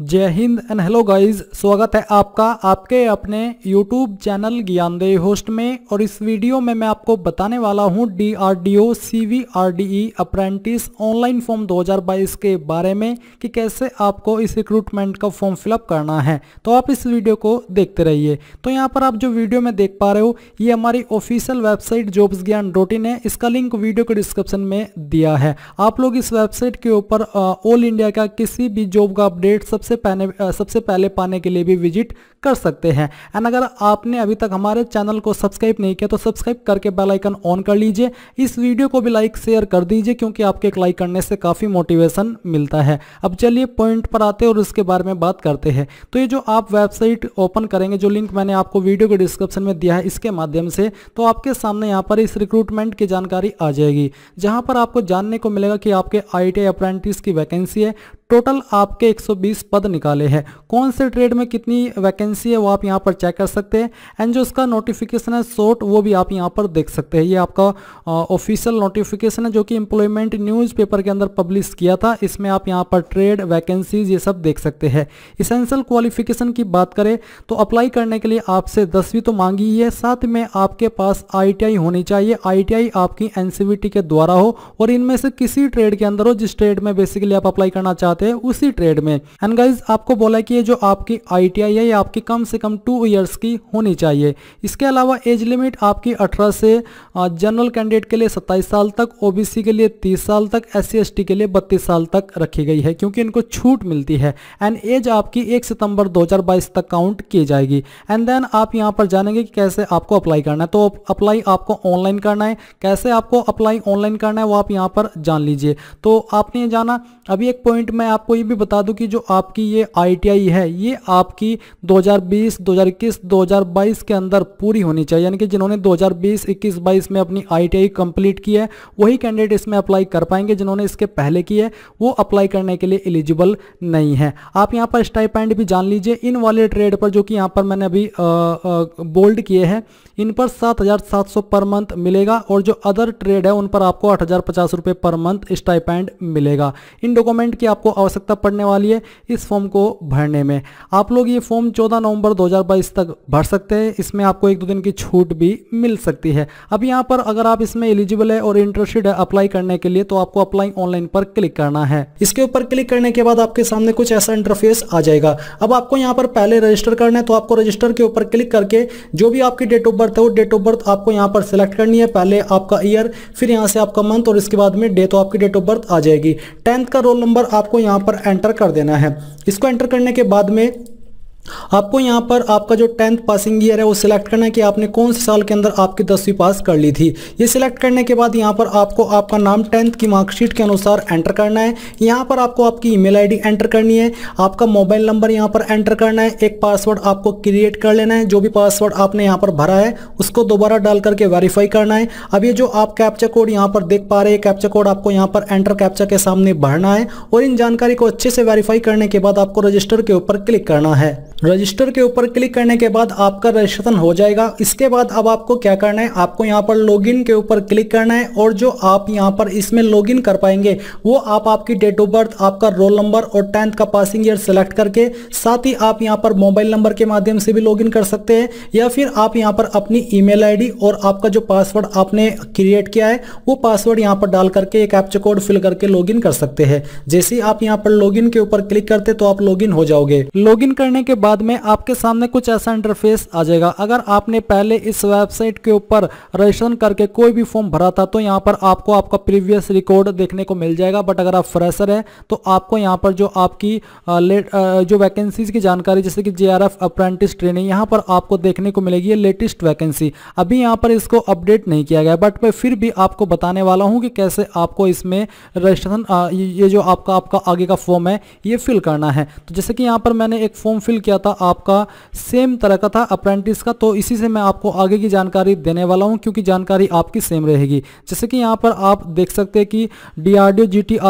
जय Hind and hello guys स्वागत है आपका आपके अपने यूट्यूब चैनल ज्ञानदेह होस्ट में और इस वीडियो में मैं आपको बताने वाला हूं D R D O C V R D E apprentice online form 2022 के बारे में कि कैसे आपको इस रिक्रूटमेंट का फॉर्म फिलअप करना है तो आप इस वीडियो को देखते रहिए तो यहाँ पर आप जो वीडियो में देख पा रहे हो ये हमारी official website jobs Gyan dot in है इसका लिंक वीडियो के डिस्क्रिप्शन में दिया है आप लोग इस वेबसाइट के ऊपर ऑल इंडिया का किसी भी जॉब का अपडेट सबसे सबसे पहले सबसे पहले पाने के लिए भी विजिट कर सकते हैं एंड अगर आपने अभी तक हमारे चैनल को सब्सक्राइब नहीं किया तो सब्सक्राइब करके बेल आइकन ऑन कर लीजिए इस वीडियो को भी लाइक शेयर कर दीजिए क्योंकि आपके एक लाइक करने से काफ़ी मोटिवेशन मिलता है अब चलिए पॉइंट पर आते हैं और उसके बारे में बात करते हैं तो ये जो आप वेबसाइट ओपन करेंगे जो लिंक मैंने आपको वीडियो के डिस्क्रिप्शन में दिया है इसके माध्यम से तो आपके सामने यहाँ पर इस रिक्रूटमेंट की जानकारी आ जाएगी जहाँ पर आपको जानने को मिलेगा कि आपके आई टी अप्रेंटिस की वैकेंसी है टोटल आपके 120 पद निकाले हैं कौन से ट्रेड में कितनी वैकेंसी वैकेंसी है वो आप यहाँ पर चेक कर सकते हैं एंड जो इसका नोटिफिकेशन है शॉर्ट वो भी आप यहाँ पर देख सकते हैं ये आपका ऑफिशियल नोटिफिकेशन है जो कि एम्प्लॉयमेंट न्यूज़पेपर के अंदर पब्लिश किया था इसमें आप यहाँ पर ट्रेड वैकेंसीज ये सब देख सकते हैं इसेंशियल क्वालिफिकेशन की बात करें तो अप्लाई करने के लिए आपसे दसवीं तो मांगी है साथ में आपके पास आई होनी चाहिए आई आपकी एन के द्वारा हो और इनमें से किसी ट्रेड के अंदर हो जिस ट्रेड में बेसिकली आप अप्लाई करना चाहते हैं उसी ट्रेड में एंड गाइज आपको बोला कि ये जो आपकी आई है ये आपकी आपकी कम से कम टू ईयर्स की होनी चाहिए इसके अलावा एज लिमिट आपकी अठारह से जनरल कैंडिडेट के लिए सत्ताईस साल तक ओबीसी के लिए तीस साल तक एस सी के लिए बत्तीस साल तक रखी गई है क्योंकि इनको छूट मिलती है एंड एज आपकी एक सितंबर 2022 तक काउंट की जाएगी एंड देन आप यहाँ पर जानेंगे कि कैसे आपको अप्लाई करना है तो अप्लाई आपको ऑनलाइन करना है कैसे आपको अप्लाई ऑनलाइन करना है वो आप यहाँ पर जान लीजिए तो आपने जाना अभी एक पॉइंट मैं आपको ये भी बता दूँ कि जो आपकी ये आई है ये आपकी दो 2020, 2021, 2022 के अंदर पूरी होनी चाहिए यानी कि जिन्होंने 2020, 21, 22 में अपनी आईटीआई कंप्लीट की है वही कैंडिडेट इसमें अप्लाई कर पाएंगे जिन्होंने इसके पहले की है वो अप्लाई करने के लिए एलिजिबल नहीं है आप यहाँ पर स्टाइप भी जान लीजिए इन वाले ट्रेड पर जो कि यहाँ पर मैंने अभी बोल्ड किए हैं इन पर सौ पर मंथ मिलेगा और जो अदर ट्रेड है उन पर आपको आठ हज़ार पर मंथ स्टाइप मिलेगा इन डॉक्यूमेंट की आपको आवश्यकता पड़ने वाली है इस फॉर्म को भरने में आप लोग ये फॉर्म चौदह चौदह नवंबर 2022 तक भर सकते हैं इसमें आपको एक दो दिन की छूट भी मिल सकती है अब यहाँ पर अगर आप इसमें एलिजिबल है और इंटरेस्टेड है अप्लाई करने के लिए तो आपको अप्लाई ऑनलाइन पर क्लिक करना है इसके ऊपर क्लिक करने के बाद आपके सामने कुछ ऐसा इंटरफेस आ जाएगा अब आपको यहाँ पर पहले रजिस्टर करना है तो आपको रजिस्टर के ऊपर क्लिक करके जो भी आपकी डेट ऑफ बर्थ है वो डेट ऑफ बर्थ आपको यहाँ पर सिलेक्ट करनी है पहले आपका ईयर फिर यहाँ से आपका मंथ और इसके बाद में डे तो आपकी डेट ऑफ बर्थ आ जाएगी टेंथ का रोल नंबर आपको यहाँ पर एंटर कर देना है इसको एंटर करने के बाद में आपको यहाँ पर आपका जो टेंथ पासिंग ईयर है वो सिलेक्ट करना है कि आपने कौन से साल के अंदर आपकी दसवीं पास कर ली थी ये सिलेक्ट करने के बाद यहाँ पर आपको आपका नाम टेंथ की मार्कशीट के अनुसार एंटर करना है यहाँ पर आपको आपकी ईमेल आईडी एंटर करनी है आपका मोबाइल नंबर यहाँ पर एंटर करना है एक पासवर्ड आपको क्रिएट कर लेना है जो भी पासवर्ड आपने यहाँ पर भरा है उसको दोबारा डाल करके वेरीफाई करना है अब ये जो आप कैप्चा कोड यहाँ पर देख पा रहे हैं कैप्चा कोड आपको यहाँ पर एंटर कैप्चा के सामने भरना है और इन जानकारी को अच्छे से वेरीफाई करने के बाद आपको रजिस्टर के ऊपर क्लिक करना है रजिस्टर के ऊपर क्लिक करने के बाद आपका रजिस्ट्रेशन हो जाएगा इसके बाद अब आपको क्या करना है आपको यहाँ पर लॉगिन के ऊपर क्लिक करना है और जो आप यहाँ पर इसमें लॉगिन कर पाएंगे वो आप आपकी डेट ऑफ बर्थ आपका रोल नंबर और टेंथ का पासिंग ईयर सेलेक्ट करके साथ ही आप यहाँ पर मोबाइल नंबर के माध्यम से भी लॉगिन कर सकते हैं या फिर आप यहाँ पर अपनी ई मेल और आपका जो पासवर्ड आपने क्रिएट किया है वो पासवर्ड यहाँ पर डाल करके एक एप्च कोड फिल करके लॉग कर सकते हैं जैसे ही आप यहाँ पर लॉग के ऊपर क्लिक करते तो आप लॉग हो जाओगे लॉगिन करने के बाद बाद में आपके सामने कुछ ऐसा इंटरफेस आ जाएगा अगर आपने पहले इस वेबसाइट के ऊपर रजिस्ट्रेशन करके कोई भी फॉर्म भरा था तो यहाँ पर आपको आपका प्रीवियस रिकॉर्ड देखने को मिल जाएगा बट अगर आप फ्रेशर हैं तो आपको यहाँ पर जो आपकी लेट जो वैकेंसीज की जानकारी जैसे कि J R F apprentice training यहाँ पर आपको देखने को मिलेगी लेटेस्ट वैकेंसी अभी यहाँ पर इसको अपडेट नहीं किया गया बट मैं फिर भी आपको बताने वाला हूँ कि कैसे आपको इसमें रजिस्ट्रेशन ये जो आपका आपका आगे का फॉर्म है ये फिल करना है तो जैसे कि यहाँ पर मैंने एक फॉर्म फिल किया का था आपका सेम तरह का था अप्रेंटिस का तो इसी से मैं आपको आगे की जानकारी देने वाला हूँ क्योंकि जानकारी आपकी सेम रहेगी जैसे कि यहाँ पर आप देख सकते हैं कि डी आर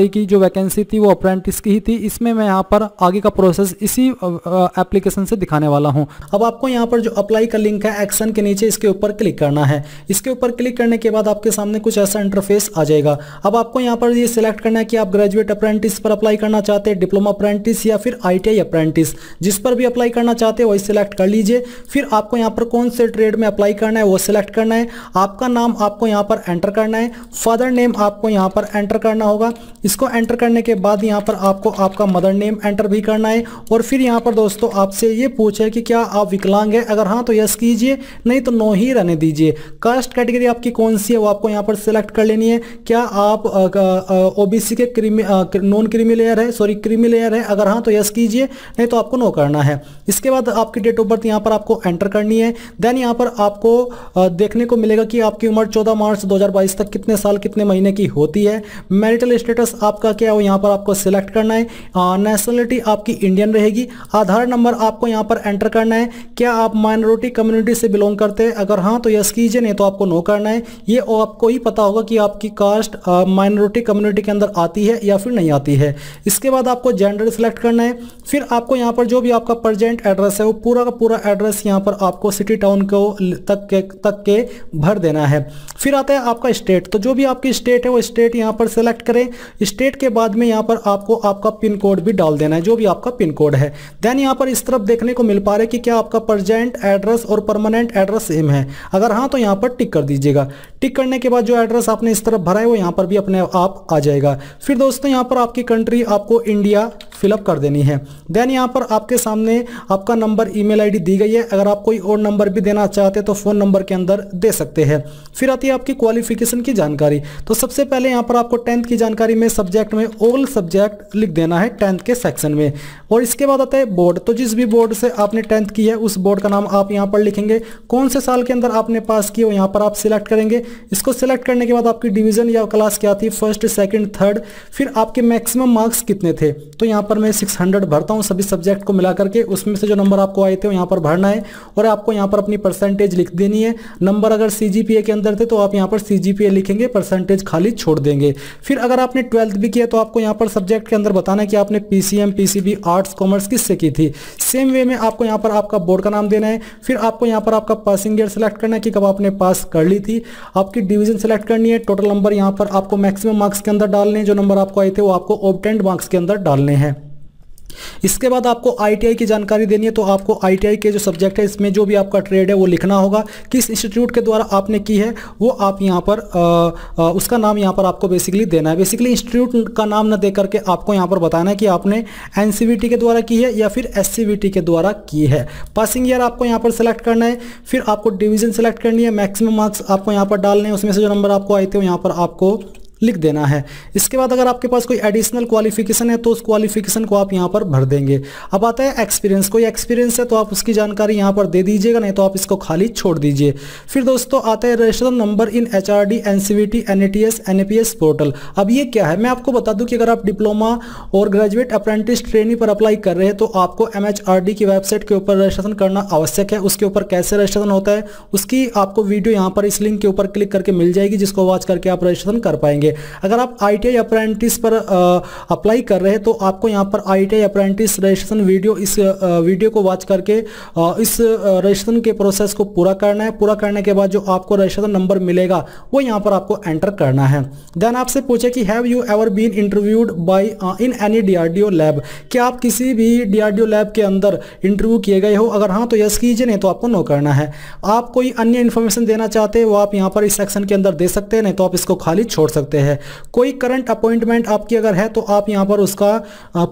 e की जो वैकेंसी थी वो अप्रेंटिस की ही थी इसमें मैं यहाँ पर आगे का प्रोसेस इसी एप्लीकेशन से दिखाने वाला हूँ अब आपको यहाँ पर जो अप्लाई का लिंक है एक्शन के नीचे इसके ऊपर क्लिक करना है इसके ऊपर क्लिक करने के बाद आपके सामने कुछ ऐसा इंटरफेस आ जाएगा अब आपको यहाँ पर ये सिलेक्ट करना है कि आप ग्रेजुएट अप्रेंटिस पर अप्लाई करना चाहते हैं डिप्लोमा अप्रेंटिस या फिर आईटीआई अप्रेंटिस जिस पर भी अप्लाई करना चाहते हैं वही सिलेक्ट कर लीजिए फिर आपको यहाँ पर कौन से ट्रेड में अप्लाई करना है वो सिलेक्ट करना है आपका नाम आपको यहाँ पर एंटर करना है फादर नेम आपको यहाँ पर एंटर करना होगा इसको एंटर करने के बाद यहाँ पर आपको आपका मदर नेम एंटर भी करना है और फिर यहाँ पर दोस्तों आपसे ये पूछे कि क्या आप विकलांग है अगर हाँ तो यस कीजिए नहीं तो नो ही रहने दीजिए कास्ट कैटेगरी आपकी कौन सी है वो आपको यहाँ पर सिलेक्ट कर लेनी है क्या आप ओबीसी के क्रिमी नॉन क्रिमी लेयर है सॉरी क्रिमी लेयर है अगर हाँ तो यस कीजिए नहीं तो आपको नो करना है इसके बाद आपकी डेट ऑफ बर्थ यहाँ पर आपको एंटर करनी है देन यहाँ पर आपको देखने को मिलेगा कि आपकी उम्र 14 मार्च 2022 तक कितने साल कितने महीने की होती है मैरिटल स्टेटस आपका क्या हो यहाँ पर आपको सिलेक्ट करना है नेशनलिटी आपकी इंडियन रहेगी आधार नंबर आपको यहाँ पर एंटर करना है क्या आप माइनॉरिटी कम्युनिटी से बिलोंग करते हैं अगर हाँ तो यस कीजिए नहीं तो आपको नो करना है ये आपको ही पता होगा कि आपकी कास्ट माइनॉरिटी कम्युनिटी के अंदर आती है या फिर नहीं आती है इसके बाद आपको जेंडर सिलेक्ट करना है फिर आपको यहाँ पर जो भी आपका प्रेजेंट एड्रेस है वो पूरा का पूरा एड्रेस यहाँ पर आपको सिटी टाउन को तक के तक के भर देना है फिर आता है आपका स्टेट तो जो भी आपकी स्टेट है वो स्टेट यहाँ पर सेलेक्ट करें स्टेट के बाद में यहाँ पर आपको आपका पिन कोड भी डाल देना है जो भी आपका पिन कोड है देन यहाँ पर इस तरफ देखने को मिल पा रहा है कि क्या आपका प्रजेंट एड्रेस और परमानेंट एड्रेस सेम है अगर हाँ तो यहाँ पर टिक कर दीजिएगा टिक करने के बाद जो एड्रेस आपने इस तरफ भरा है वो यहाँ पर भी अपने आप आ जाएगा फिर दोस्तों यहाँ पर आपकी कंट्री आपको इंडिया फिलअप कर देनी है देन यहाँ पर आपके सामने आपका नंबर ईमेल आईडी दी गई है अगर आप कोई और नंबर भी देना चाहते तो फ़ोन नंबर के अंदर दे सकते हैं फिर आती है आपकी क्वालिफिकेशन की जानकारी तो सबसे पहले यहाँ पर आपको टेंथ की जानकारी में सब्जेक्ट में ऑल सब्जेक्ट लिख देना है टेंथ के सेक्शन में और इसके बाद आता है बोर्ड तो जिस भी बोर्ड से आपने टेंथ की है उस बोर्ड का नाम आप यहाँ पर लिखेंगे कौन से साल के अंदर आपने पास किया हो यहाँ पर आप सिलेक्ट करेंगे इसको सिलेक्ट करने के बाद आपकी डिवीज़न या क्लास क्या थी फर्स्ट सेकेंड थर्ड फिर आपके मैक्सिमम मार्क्स कितने थे तो यहाँ पर मैं 600 भरता हूँ सभी सब्जेक्ट को मिला करके उसमें से जो नंबर आपको आए थे यहाँ पर भरना है और आपको यहाँ पर अपनी परसेंटेज लिख देनी है नंबर अगर सी के अंदर थे तो आप यहाँ पर सी लिखेंगे परसेंटेज खाली छोड़ देंगे फिर अगर आपने ट्वेल्थ भी किया तो आपको यहाँ पर सब्जेक्ट के अंदर बताना है कि आपने P C M arts commerce किससे की थी सेम वे में आपको यहाँ पर आपका बोर्ड का नाम देना है फिर आपको यहाँ पर आपका पासिंग ईयर सेलेक्ट करना है कि कब आपने पास कर ली थी आपकी डिवीजन सेलेक्ट करनी है टोटल नंबर यहाँ पर आपको मैक्सिमम मार्क्स के अंदर डालने हैं जो नंबर आपको आए थे वो आपको ऑबटेंट मार्क्स के अंदर डालने हैं इसके बाद आपको आई की जानकारी देनी है तो आपको आई के जो सब्जेक्ट है इसमें जो भी आपका ट्रेड है वो लिखना होगा किस इंस्टीट्यूट के द्वारा आपने की है वो आप यहाँ पर आ, आ, उसका नाम यहाँ पर आपको बेसिकली देना है बेसिकली इंस्टीट्यूट का नाम ना दे करके आपको यहाँ पर बताना है कि आपने एन के द्वारा की है या फिर एस के द्वारा की है पासिंग ईयर आपको यहाँ पर सेलेक्ट करना है फिर आपको डिविजन सेलेक्ट करनी है मैक्सिमम मार्क्स आपको यहाँ पर डालने हैं उसमें से जो नंबर आपको आए थे यहाँ पर आपको लिख देना है इसके बाद अगर आपके पास कोई एडिशनल क्वालिफिकेशन है तो उस क्वालिफिकेशन को आप यहाँ पर भर देंगे अब आता है एक्सपीरियंस कोई एक्सपीरियंस है तो आप उसकी जानकारी यहाँ पर दे दीजिएगा नहीं तो आप इसको खाली छोड़ दीजिए फिर दोस्तों आता है registration number in H R D N C V T N A T S N A P S portal अब ये क्या है मैं आपको बता दूँ कि अगर आप डिप्लोमा और ग्रेजुएट अप्रेंटिस ट्रेनिंग पर अप्लाई कर रहे हैं तो आपको एम एच आर डी की वेबसाइट के ऊपर रजिस्ट्रेशन करना आवश्यक है उसके ऊपर कैसे रजिस्ट्रेशन होता है उसकी आपको वीडियो यहाँ पर इस लिंक के ऊपर क्लिक करके मिल जाएगी जिसको वॉच करके आप रजिस्ट्रेशन कर पाएंगे चाहिए अगर आप आई टी अप्रेंटिस पर अप्लाई कर रहे हैं तो आपको यहाँ पर I T apprentice registration video इस वीडियो को वॉच करके इस रजिस्ट्रेशन के प्रोसेस को पूरा करना है पूरा करने के बाद जो आपको रजिस्ट्रेशन नंबर मिलेगा वो यहाँ पर आपको एंटर करना है देन आपसे पूछे कि have you ever been interviewed by in any D lab क्या आप किसी भी डी लैब के अंदर इंटरव्यू किए गए हो अगर हाँ तो यस कीजिए नहीं तो आपको नो करना है आप कोई अन्य इन्फॉर्मेशन देना चाहते हैं वो आप यहाँ पर इस सेक्शन के अंदर दे सकते हैं नहीं तो आप इसको खाली छोड़ सकते हैं सकते हैं कोई करंट अपॉइंटमेंट आपकी अगर है तो आप यहाँ पर उसका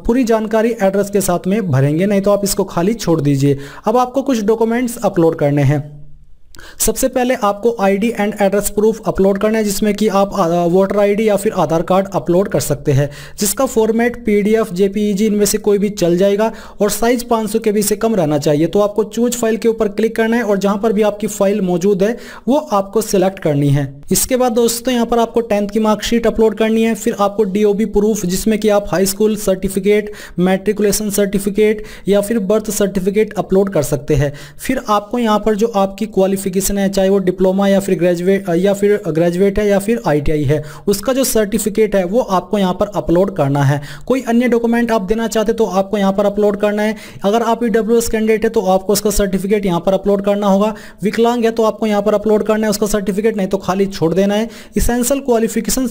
पूरी जानकारी एड्रेस के साथ में भरेंगे नहीं तो आप इसको खाली छोड़ दीजिए अब आपको कुछ डॉक्यूमेंट्स अपलोड करने हैं सबसे पहले आपको ID and address proof upload करना है जिसमें कि आप वोटर आईडी या फिर आधार कार्ड अपलोड कर सकते हैं जिसका फॉर्मेट पीडीएफ जेपीईजी इनमें से कोई भी चल जाएगा और साइज 500 के बी से कम रहना चाहिए तो आपको चूज फाइल के ऊपर क्लिक करना है और जहां पर भी आपकी फाइल मौजूद है वो आपको सिलेक्ट करनी है इसके बाद दोस्तों यहाँ पर आपको टेंथ की मार्कशीट अपलोड करनी है फिर आपको डी प्रूफ जिसमें कि आप high school certificate matriculation certificate या फिर बर्थ सर्टिफिकेट अपलोड कर सकते हैं फिर आपको यहाँ पर जो आपकी क्वालिफिक क्वालिफिकेशन है चाहे वो डिप्लोमा या फिर ग्रेजुएट या फिर ग्रेजुएट है या फिर आईटीआई है उसका जो सर्टिफिकेट है वो आपको यहाँ पर अपलोड करना है कोई अन्य डॉक्यूमेंट आप देना चाहते तो आपको यहाँ पर अपलोड करना है अगर आप ई कैंडिडेट है तो आपको उसका सर्टिफिकेट यहाँ पर अपलोड करना होगा विकलांग है तो आपको यहाँ पर अपलोड करना है उसका सर्टिफिकेट नहीं तो खाली छोड़ देना है इसेंशियल क्वालिफिकेशन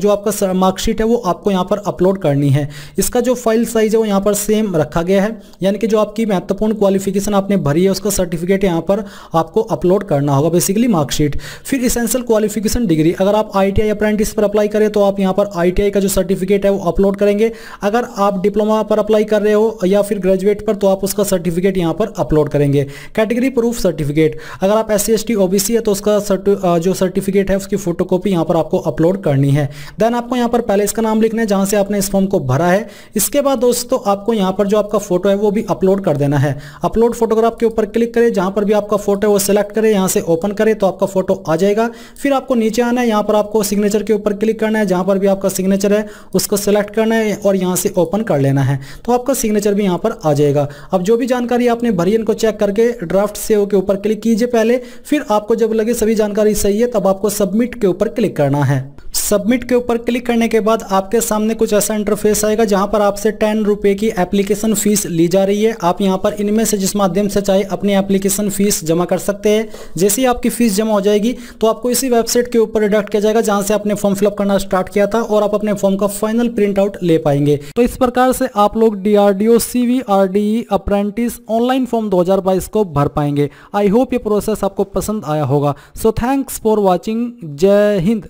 जो आपका मार्कशीट है वो आपको यहाँ पर अपलोड करनी है इसका जो फाइल साइज है वो यहाँ पर सेम रखा गया है यानी कि जो आपकी महत्वपूर्ण क्वालिफिकेशन आपने भरी है उसका सर्टिफिकेट यहाँ पर आपको अपलोड अपलोड करना होगा बेसिकली मार्कशीट फिर इसेंशियल क्वालिफिकेशन डिग्री अगर आप आई टी अप्रेंटिस पर अप्लाई करें तो आप यहाँ पर आई का जो सर्टिफिकेट है वो अपलोड करेंगे अगर आप डिप्लोमा पर अप्लाई कर रहे हो या फिर ग्रेजुएट पर तो आप उसका सर्टिफिकेट यहाँ पर अपलोड करेंगे कैटेगरी प्रूफ सर्टिफिकेट अगर आप एस सी ओबीसी है तो उसका जो सर्टिफिकेट है उसकी फोटो कॉपी पर आपको अपलोड करनी है देन आपको यहाँ पर पहले इसका नाम लिखना है जहाँ से आपने इस फॉर्म को भरा है इसके बाद दोस्तों आपको यहाँ पर जो आपका फोटो है वो भी अपलोड कर देना है अपलोड फोटोग्राफ के ऊपर क्लिक करें जहाँ पर भी आपका फोटो है वो सिलेक्ट करें यहाँ से ओपन करें तो आपका फोटो आ जाएगा फिर आपको नीचे आना है यहाँ पर आपको सिग्नेचर के ऊपर क्लिक करना है जहाँ पर भी आपका सिग्नेचर है उसको सेलेक्ट करना है और यहाँ से ओपन कर लेना है तो आपका सिग्नेचर भी यहाँ पर आ जाएगा अब जो भी जानकारी आपने भरी इनको चेक करके ड्राफ्ट सेव के ऊपर क्लिक कीजिए पहले फिर आपको जब लगे सभी जानकारी सही है तब आपको सबमिट के ऊपर क्लिक करना है सबमिट के ऊपर क्लिक करने के बाद आपके सामने कुछ ऐसा इंटरफेस आएगा जहां पर आपसे टेन रुपये की एप्लीकेशन फ़ीस ली जा रही है आप यहां पर इनमें से जिस माध्यम से चाहे अपनी एप्लीकेशन फ़ीस जमा कर सकते हैं जैसे ही आपकी फ़ीस जमा हो जाएगी तो आपको इसी वेबसाइट के ऊपर डिडक्ट किया जाएगा जहां से आपने फॉर्म फिलअप करना स्टार्ट किया था और आप अपने फॉर्म का फाइनल प्रिंट आउट ले पाएंगे तो इस प्रकार से आप लोग D R D O C V R D E apprentice online form दो हज़ार बाईस को भर पाएंगे आई होप ये प्रोसेस आपको पसंद आया होगा सो थैंक्स फॉर वॉचिंग जय हिंद